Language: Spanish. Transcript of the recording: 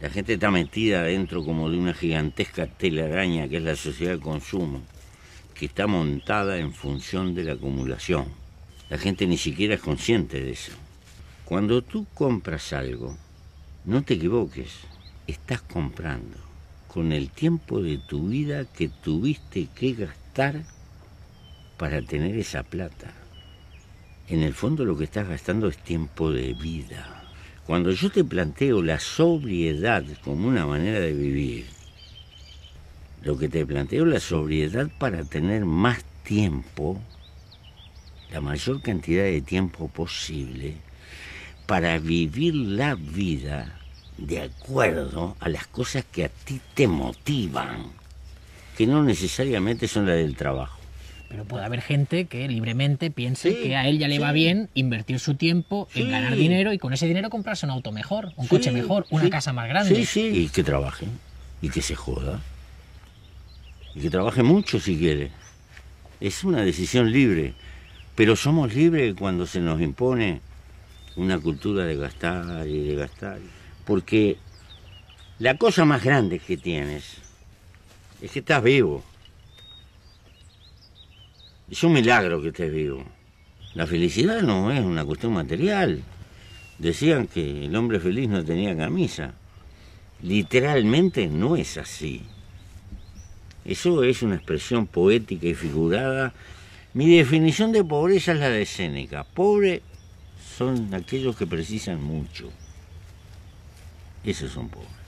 La gente está metida dentro como de una gigantesca telaraña que es la sociedad de consumo, que está montada en función de la acumulación. La gente ni siquiera es consciente de eso. Cuando tú compras algo, no te equivoques, estás comprando con el tiempo de tu vida que tuviste que gastar para tener esa plata. En el fondo lo que estás gastando es tiempo de vida. Cuando yo te planteo la sobriedad como una manera de vivir, lo que te planteo es la sobriedad para tener más tiempo, la mayor cantidad de tiempo posible, para vivir la vida de acuerdo a las cosas que a ti te motivan, que no necesariamente son las del trabajo. Pero puede haber gente que libremente piense que a él ya le va bien invertir su tiempo en ganar dinero y con ese dinero comprarse un auto mejor, un coche mejor, una casa más grande. Sí, sí, y que trabaje, y que se joda, y que trabaje mucho si quiere. Es una decisión libre, pero somos libres cuando se nos impone una cultura de gastar y de gastar. Porque la cosa más grande que tienes es que estás vivo. Es un milagro que estés vivo. La felicidad no es una cuestión material. Decían que el hombre feliz no tenía camisa. Literalmente no es así. Eso es una expresión poética y figurada. Mi definición de pobreza es la de Séneca. Pobre son aquellos que precisan mucho. Esos son pobres.